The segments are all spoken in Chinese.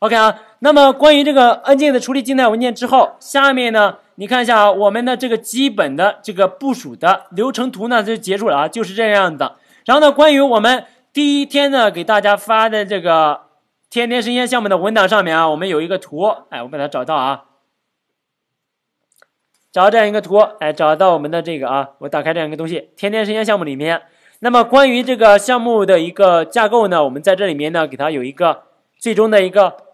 OK 啊，那么关于这个 n g 的处理静态文件之后，下面呢，你看一下啊，我们的这个基本的这个部署的流程图呢就结束了啊，就是这样子。然后呢，关于我们第一天呢给大家发的这个天天生鲜项目的文档上面啊，我们有一个图，哎，我把它找到啊，找到这样一个图，哎，找到我们的这个啊，我打开这样一个东西，天天生鲜项目里面。那么关于这个项目的一个架构呢，我们在这里面呢给它有一个最终的一个。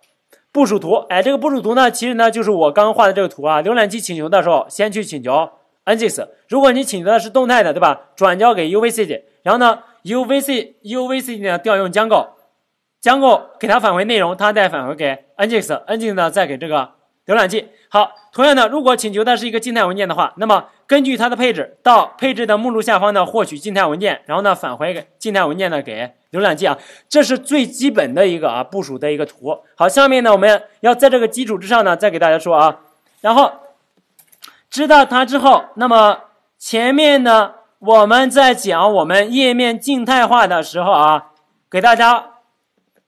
部署图，哎，这个部署图呢，其实呢就是我刚刚画的这个图啊。浏览器请求的时候，先去请求 nginx，如果你请求的是动态的，对吧？转交给 uvc 的，然后呢 uvc uvc 呢调用 j n 江购，江购给它返回内容，它再返回给 nginx，nginx 再给这个浏览器。好，同样的，如果请求的是一个静态文件的话，那么根据它的配置，到配置的目录下方呢获取静态文件，然后呢返回静态文件呢给浏览器啊，这是最基本的一个啊部署的一个图。好，下面呢我们要在这个基础之上呢再给大家说啊，然后知道它之后，那么前面呢我们在讲我们页面静态化的时候啊，给大家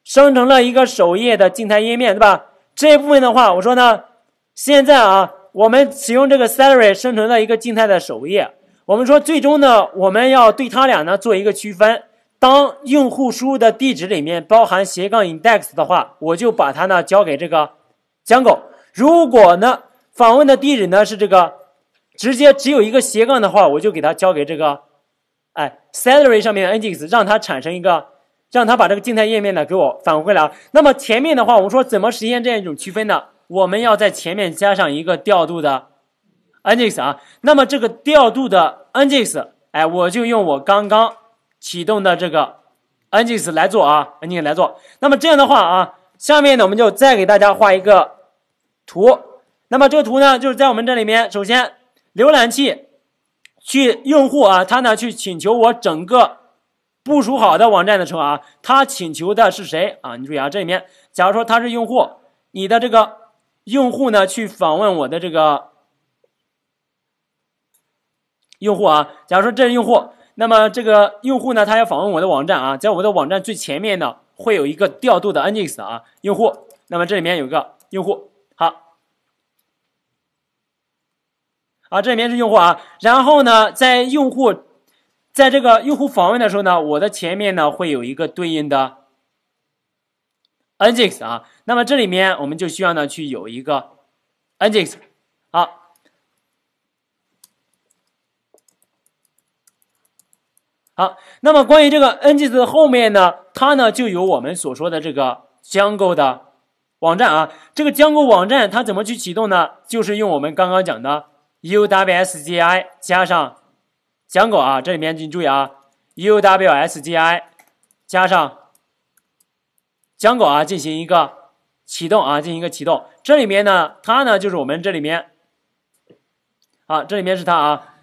生成了一个首页的静态页面，对吧？这一部分的话，我说呢现在啊。我们使用这个 salary 生成的一个静态的首页。我们说最终呢，我们要对它俩呢做一个区分。当用户输入的地址里面包含斜杠 index 的话，我就把它呢交给这个 Django。如果呢访问的地址呢是这个直接只有一个斜杠的话，我就给它交给这个哎 salary 上面 index，让它产生一个，让它把这个静态页面呢给我返回来。那么前面的话，我们说怎么实现这样一种区分呢？我们要在前面加上一个调度的 nginx 啊，那么这个调度的 nginx，哎，我就用我刚刚启动的这个 nginx 来做啊，nginx 来做。那么这样的话啊，下面呢我们就再给大家画一个图，那么这个图呢就是在我们这里面，首先浏览器去用户啊，他呢去请求我整个部署好的网站的时候啊，他请求的是谁啊？你注意啊，这里面假如说他是用户，你的这个。用户呢去访问我的这个用户啊，假如说这是用户，那么这个用户呢，他要访问我的网站啊，在我的网站最前面呢，会有一个调度的 Nginx 啊，用户，那么这里面有个用户，好，啊这里面是用户啊，然后呢，在用户在这个用户访问的时候呢，我的前面呢会有一个对应的 Nginx 啊。那么这里面我们就需要呢去有一个 nginx，好，好，那么关于这个 nginx 后面呢，它呢就有我们所说的这个 Django 的网站啊，这个 Django 网站它怎么去启动呢？就是用我们刚刚讲的 uwsgi 加上 Django 啊，这里面你注意啊，uwsgi 加上 Django 啊，进行一个。启动啊，进行一个启动。这里面呢，它呢就是我们这里面，啊，这里面是它啊。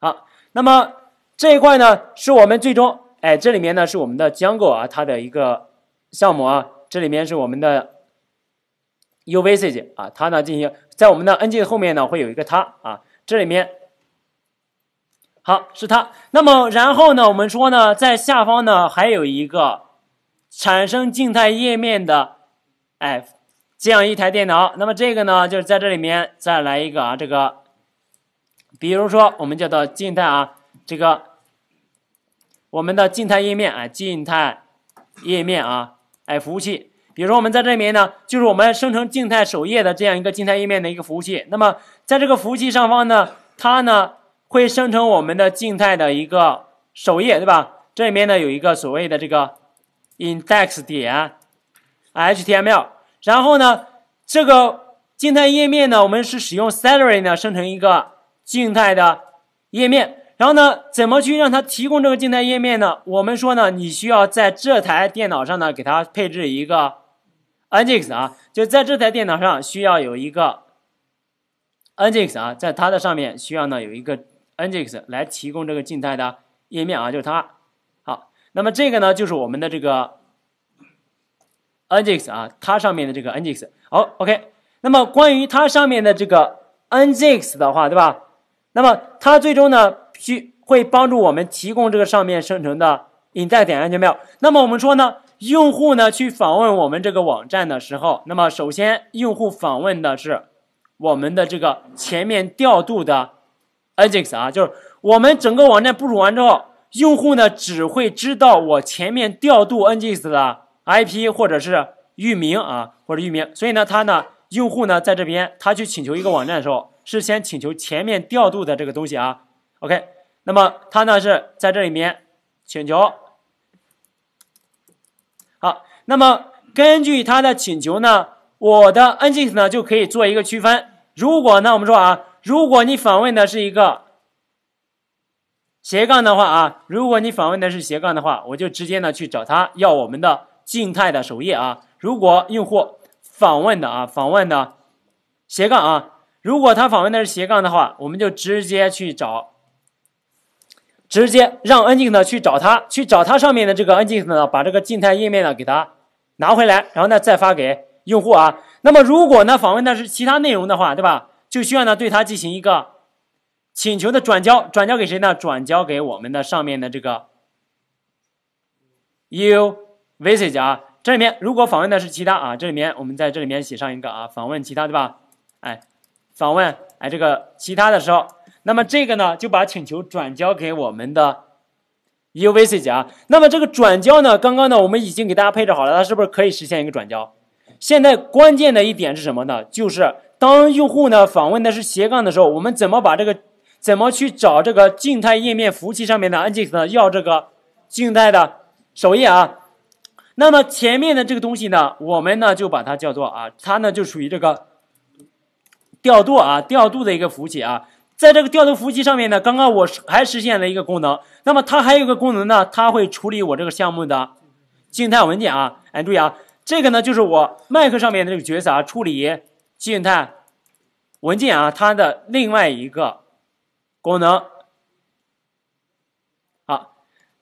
好，那么这一块呢，是我们最终，哎，这里面呢是我们的 Django 啊，它的一个项目啊。这里面是我们的 UVC 啊，它呢进行在我们的 NG 后面呢会有一个它啊。这里面好是它。那么然后呢，我们说呢，在下方呢还有一个。产生静态页面的，哎，这样一台电脑，那么这个呢，就是在这里面再来一个啊，这个，比如说我们叫做静态啊，这个我们的静态页面啊，静态页面啊，哎，服务器，比如说我们在这里面呢，就是我们生成静态首页的这样一个静态页面的一个服务器，那么在这个服务器上方呢，它呢会生成我们的静态的一个首页，对吧？这里面呢有一个所谓的这个。index 点 html，然后呢，这个静态页面呢，我们是使用 salary 呢生成一个静态的页面，然后呢，怎么去让它提供这个静态页面呢？我们说呢，你需要在这台电脑上呢，给它配置一个 nginx 啊，就在这台电脑上需要有一个 nginx 啊，在它的上面需要呢有一个 nginx 来提供这个静态的页面啊，就是它。那么这个呢，就是我们的这个 nginx 啊，它上面的这个 nginx。好，OK。那么关于它上面的这个 nginx 的话，对吧？那么它最终呢，去会帮助我们提供这个上面生成的引代点，安全没有？那么我们说呢，用户呢去访问我们这个网站的时候，那么首先用户访问的是我们的这个前面调度的 nginx 啊，就是我们整个网站部署完之后。用户呢只会知道我前面调度 nginx 的 IP 或者是域名啊，或者域名，所以呢，他呢，用户呢在这边他去请求一个网站的时候，是先请求前面调度的这个东西啊。OK，那么他呢是在这里面请求。好，那么根据他的请求呢，我的 nginx 呢就可以做一个区分。如果呢，我们说啊，如果你访问的是一个。斜杠的话啊，如果你访问的是斜杠的话，我就直接呢去找他要我们的静态的首页啊。如果用户访问的啊，访问的斜杠啊，如果他访问的是斜杠的话，我们就直接去找，直接让 nginx 去找他，去找他上面的这个 nginx 呢，把这个静态页面呢给他拿回来，然后呢再发给用户啊。那么如果呢访问的是其他内容的话，对吧？就需要呢对它进行一个。请求的转交，转交给谁呢？转交给我们的上面的这个，UVC 啊。这里面如果访问的是其他啊，这里面我们在这里面写上一个啊，访问其他，对吧？哎，访问哎，这个其他的时候，那么这个呢，就把请求转交给我们的 UVC 啊。那么这个转交呢，刚刚呢，我们已经给大家配置好了，它是不是可以实现一个转交？现在关键的一点是什么呢？就是当用户呢访问的是斜杠的时候，我们怎么把这个？怎么去找这个静态页面服务器上面的 nginx 呢？要这个静态的首页啊。那么前面的这个东西呢，我们呢就把它叫做啊，它呢就属于这个调度啊，调度的一个服务器啊。在这个调度服务器上面呢，刚刚我还实现了一个功能。那么它还有个功能呢，它会处理我这个项目的静态文件啊。哎，注意啊，这个呢就是我麦克上面的这个角色啊，处理静态文件啊，它的另外一个。功能啊，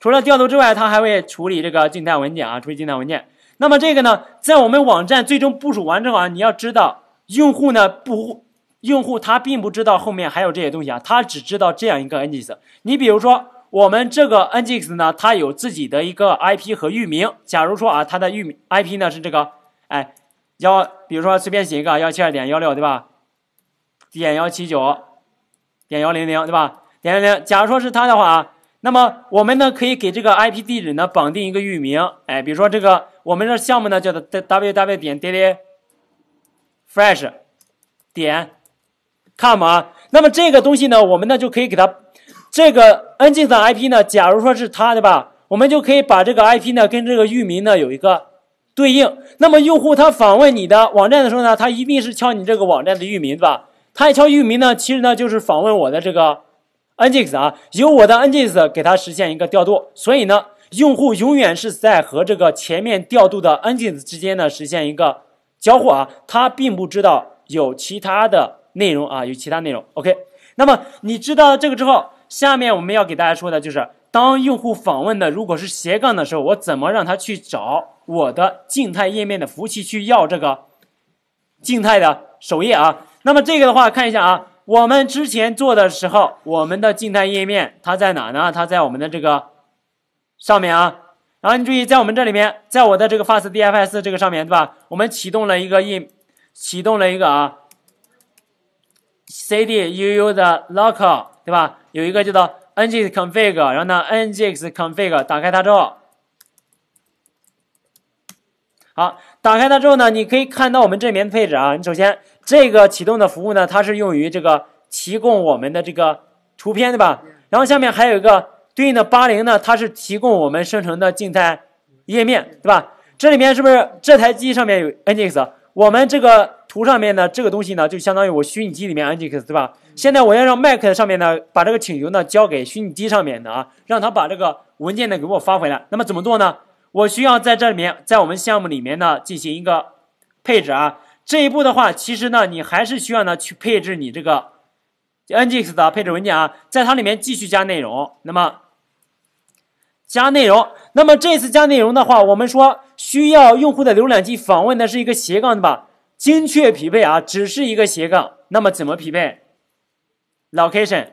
除了调度之外，它还会处理这个静态文件啊，处理静态文件。那么这个呢，在我们网站最终部署完之后啊，你要知道，用户呢不用户他并不知道后面还有这些东西啊，他只知道这样一个 nginx。你比如说，我们这个 nginx 呢，它有自己的一个 IP 和域名。假如说啊，它的域名 IP 呢是这个，哎，幺，比如说随便写一个啊，幺七二点幺六对吧？点幺七九。点幺零零对吧？点零零，假如说是它的话啊，那么我们呢可以给这个 IP 地址呢绑定一个域名，哎，比如说这个我们的项目呢叫做 w w 点 d y fresh 点 com 啊，那么这个东西呢我们呢就可以给它这个 N 进的 IP 呢，假如说是它对吧？我们就可以把这个 IP 呢跟这个域名呢有一个对应，那么用户他访问你的网站的时候呢，他一定是敲你这个网站的域名对吧？他一敲域名呢，其实呢就是访问我的这个 Nginx 啊，由我的 Nginx 给它实现一个调度，所以呢，用户永远是在和这个前面调度的 Nginx 之间呢实现一个交互啊，他并不知道有其他的内容啊，有其他内容。OK，那么你知道了这个之后，下面我们要给大家说的就是，当用户访问的如果是斜杠的时候，我怎么让他去找我的静态页面的服务器去要这个静态的首页啊？那么这个的话，看一下啊，我们之前做的时候，我们的静态页面它在哪呢？它在我们的这个上面啊。然后你注意，在我们这里面，在我的这个 fastdfs 这个上面对吧？我们启动了一个印，启动了一个啊，cduu 的 local 对吧？有一个叫做 nginx config，然后呢 nginx config 打开它之后，好，打开它之后呢，你可以看到我们这里的配置啊。你首先。这个启动的服务呢，它是用于这个提供我们的这个图片，对吧？然后下面还有一个对应的八零呢，它是提供我们生成的静态页面，对吧？这里面是不是这台机上面有 nginx？我们这个图上面的这个东西呢，就相当于我虚拟机里面 nginx，对吧？现在我要让 Mac 上面呢，把这个请求呢交给虚拟机上面的啊，让他把这个文件呢给我发回来。那么怎么做呢？我需要在这里面，在我们项目里面呢进行一个配置啊。这一步的话，其实呢，你还是需要呢去配置你这个 nginx 的配置文件啊，在它里面继续加内容。那么加内容，那么这次加内容的话，我们说需要用户的浏览器访问的是一个斜杠的吧？精确匹配啊，只是一个斜杠。那么怎么匹配？location，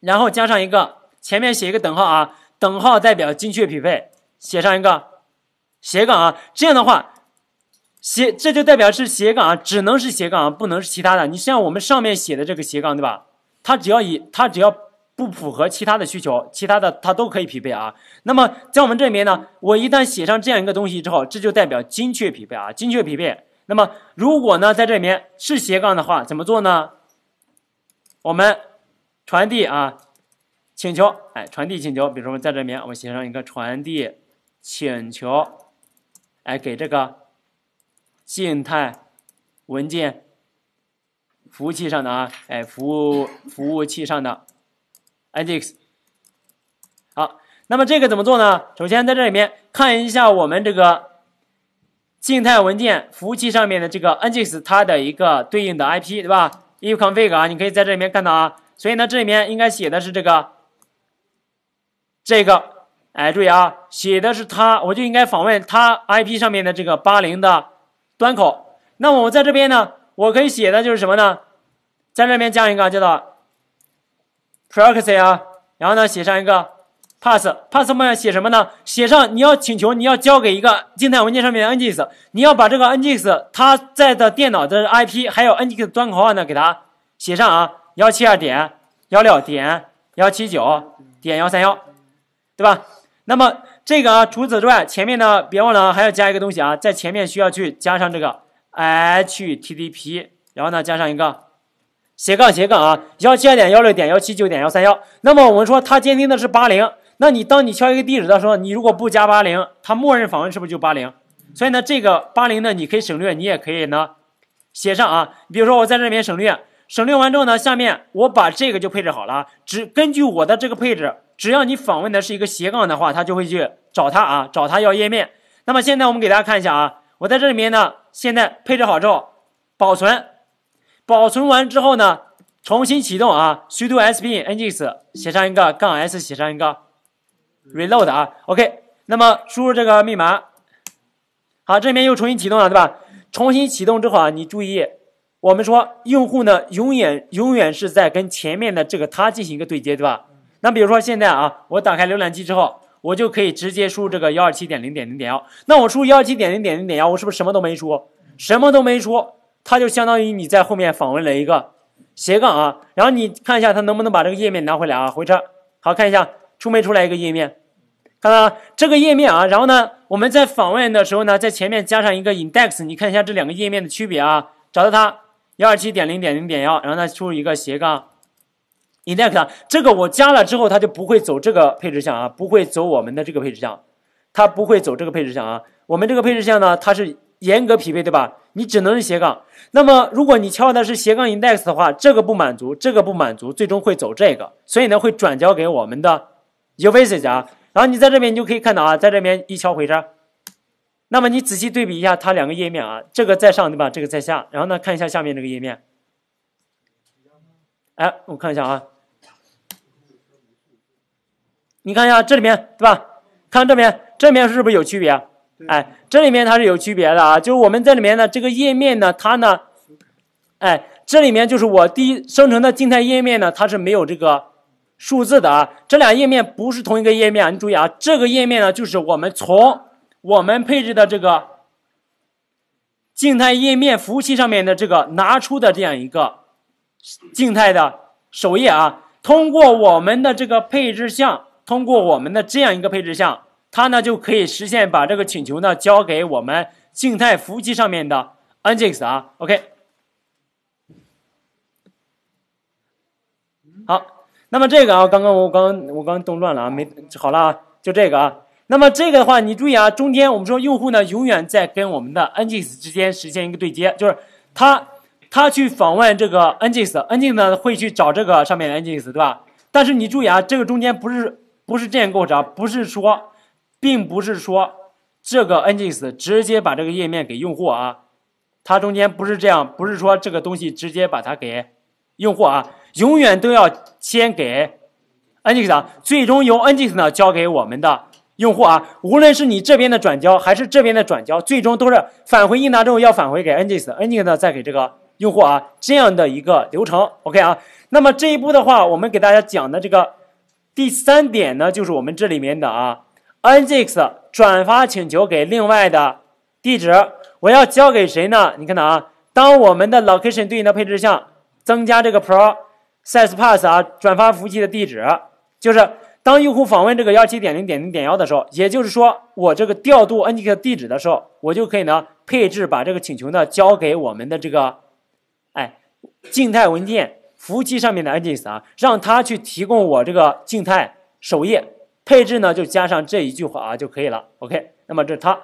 然后加上一个前面写一个等号啊，等号代表精确匹配，写上一个斜杠啊，这样的话。斜，这就代表是斜杠啊，只能是斜杠啊，不能是其他的。你像我们上面写的这个斜杠，对吧？它只要以它只要不符合其他的需求，其他的它都可以匹配啊。那么在我们这里面呢，我一旦写上这样一个东西之后，这就代表精确匹配啊，精确匹配。那么如果呢，在这里面是斜杠的话，怎么做呢？我们传递啊，请求，哎，传递请求。比如说，在这里面我写上一个传递请求，哎，给这个。静态文件服务器上的啊，哎，服务服务器上的，index。好，那么这个怎么做呢？首先在这里面看一下我们这个静态文件服务器上面的这个 index 它的一个对应的 IP 对吧？ifconfig 啊，你可以在这里面看到啊。所以呢，这里面应该写的是这个这个，哎，注意啊，写的是它，我就应该访问它 IP 上面的这个八零的。端口，那么我在这边呢，我可以写的就是什么呢？在这边加一个叫做 proxy 啊，然后呢写上一个 pass，pass 面写什么呢？写上你要请求你要交给一个静态文件上面的 nginx，你要把这个 nginx 它在的电脑的 IP 还有 nginx 端口号呢给它写上啊，幺七二点幺六点幺七九点幺三幺，对吧？那么这个啊，除此之外，前面呢，别忘了还要加一个东西啊，在前面需要去加上这个 HTTP，然后呢，加上一个斜杠斜杠啊，幺七二点幺六点幺七九点幺三幺。那么我们说它监听的是八零，那你当你敲一个地址的时候，你如果不加八零，它默认访问是不是就八零？所以呢，这个八零呢，你可以省略，你也可以呢写上啊。比如说我在这边省略，省略完之后呢，下面我把这个就配置好了，只根据我的这个配置。只要你访问的是一个斜杠的话，它就会去找它啊，找它要页面。那么现在我们给大家看一下啊，我在这里面呢，现在配置好之后，保存，保存完之后呢，重新启动啊，sudo s p nginx，写上一个杠 s，写上一个 reload 啊，OK。那么输入这个密码，好，这里面又重新启动了，对吧？重新启动之后啊，你注意，我们说用户呢，永远永远是在跟前面的这个它进行一个对接，对吧？那比如说现在啊，我打开浏览器之后，我就可以直接输入这个幺二七点零点零点幺。那我输幺二七点零点零点幺，我是不是什么都没输？什么都没输，它就相当于你在后面访问了一个斜杠啊。然后你看一下它能不能把这个页面拿回来啊？回车，好看一下，出没出来一个页面？看到这个页面啊。然后呢，我们在访问的时候呢，在前面加上一个 index，你看一下这两个页面的区别啊。找到它幺二七点零点零点幺，然后呢，输入一个斜杠。index 这个我加了之后，它就不会走这个配置项啊，不会走我们的这个配置项，它不会走这个配置项啊。我们这个配置项呢，它是严格匹配，对吧？你只能是斜杠。那么如果你敲的是斜杠 index 的话，这个不满足，这个不满足，最终会走这个，所以呢会转交给我们的 u v i s t 啊。然后你在这边你就可以看到啊，在这边一敲回车，那么你仔细对比一下它两个页面啊，这个在上对吧？这个在下，然后呢看一下下面这个页面。哎，我看一下啊。你看一下这里面，对吧？看这边，这边是不是有区别？哎，这里面它是有区别的啊。就是我们在里面的这个页面呢，它呢，哎，这里面就是我第一生成的静态页面呢，它是没有这个数字的啊。这俩页面不是同一个页面，你注意啊。这个页面呢，就是我们从我们配置的这个静态页面服务器上面的这个拿出的这样一个静态的首页啊。通过我们的这个配置项。通过我们的这样一个配置项，它呢就可以实现把这个请求呢交给我们静态服务器上面的 Nginx 啊。OK，好，那么这个啊，刚刚我刚我刚动乱了啊，没好了啊，就这个啊。那么这个的话，你注意啊，中间我们说用户呢永远在跟我们的 Nginx 之间实现一个对接，就是他他去访问这个 Nginx，Nginx 会去找这个上面的 Nginx，对吧？但是你注意啊，这个中间不是。不是这样构啊，不是说，并不是说这个 n g x 直接把这个页面给用户啊，它中间不是这样，不是说这个东西直接把它给用户啊，永远都要先给 n g 啊，最终由 n g x 呢交给我们的用户啊，无论是你这边的转交还是这边的转交，最终都是返回应答之后要返回给 n g i n g 呢再给这个用户啊，这样的一个流程，OK 啊，那么这一步的话，我们给大家讲的这个。第三点呢，就是我们这里面的啊，nginx 转发请求给另外的地址，我要交给谁呢？你看到啊，当我们的 location 对应的配置项增加这个 p r o s s p a s s 啊，转发服务器的地址，就是当用户访问这个幺七点零点零点幺的时候，也就是说我这个调度 nginx 地址的时候，我就可以呢配置把这个请求呢交给我们的这个哎静态文件。服务器上面的 n g e n 啊，让它去提供我这个静态首页配置呢，就加上这一句话啊就可以了。OK，那么这是它。